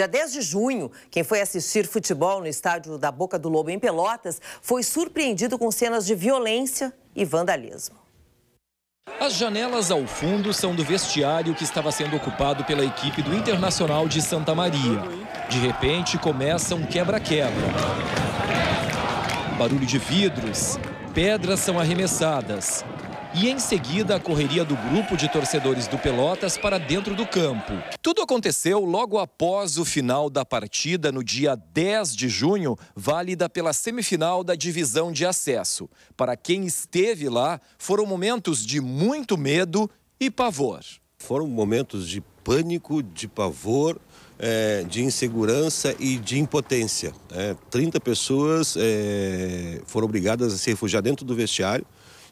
Dia 10 de junho, quem foi assistir futebol no estádio da Boca do Lobo em Pelotas foi surpreendido com cenas de violência e vandalismo. As janelas ao fundo são do vestiário que estava sendo ocupado pela equipe do Internacional de Santa Maria. De repente, começa um quebra-quebra. Barulho de vidros, pedras são arremessadas e em seguida a correria do grupo de torcedores do Pelotas para dentro do campo. Tudo aconteceu logo após o final da partida no dia 10 de junho, válida pela semifinal da divisão de acesso. Para quem esteve lá, foram momentos de muito medo e pavor. Foram momentos de pânico, de pavor, é, de insegurança e de impotência. É, 30 pessoas é, foram obrigadas a se refugiar dentro do vestiário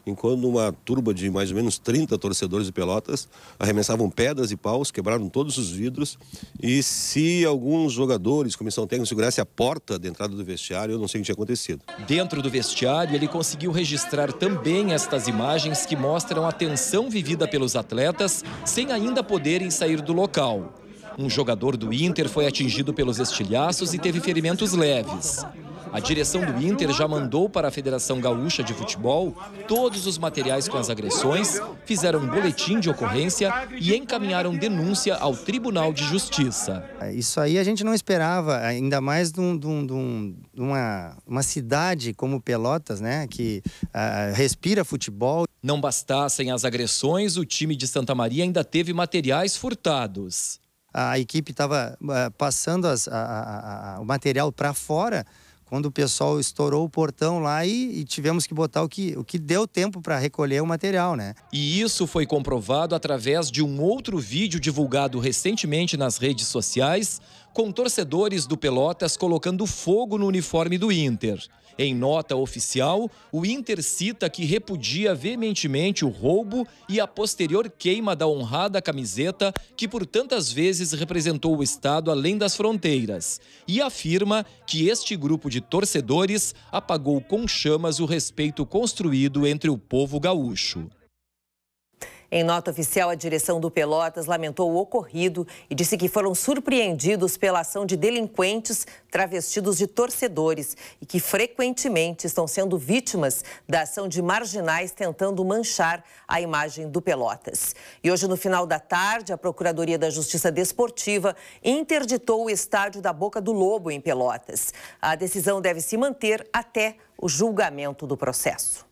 enquanto uma turba de mais ou menos 30 torcedores de Pelotas arremessavam pedras e paus, quebraram todos os vidros. E se alguns jogadores, comissão técnica, segurasse a porta da entrada do vestiário, eu não sei o que tinha acontecido. Dentro do vestiário, ele conseguiu registrar também estas imagens que mostram a tensão vivida pelos atletas sem ainda poderem sair do local. Um jogador do Inter foi atingido pelos estilhaços e teve ferimentos leves. A direção do Inter já mandou para a Federação Gaúcha de Futebol todos os materiais com as agressões, fizeram um boletim de ocorrência e encaminharam denúncia ao Tribunal de Justiça. Isso aí a gente não esperava, ainda mais de, um, de, um, de uma, uma, cidade como Pelotas, né, que uh, respira futebol. Não bastassem as agressões, o time de Santa Maria ainda teve materiais furtados. A equipe estava uh, ah, passando as, a, a, a, o material para fora quando o pessoal estourou o portão lá e, e, tivemos que botar o que, o que deu tempo para recolher o material, né? E isso foi comprovado através de um outro vídeo divulgado recentemente nas redes sociais, com torcedores do Pelotas colocando fogo no uniforme do Inter. Em nota oficial, o Inter cita que repudia veementemente o roubo e a posterior queima da honrada camiseta que por tantas vezes representou o Estado além das fronteiras e afirma que este grupo de torcedores apagou com chamas o respeito construído entre o povo gaúcho. Em nota oficial, a direção do Pelotas lamentou o ocorrido e disse que foram surpreendidos pela ação de delinquentes travestidos de torcedores e que frequentemente estão sendo vítimas da ação de marginais tentando manchar a imagem do Pelotas. E hoje, no final da tarde, a Procuradoria da Justiça Desportiva interditou o estádio da Boca do Lobo, em Pelotas. A decisão deve se manter até o julgamento do processo.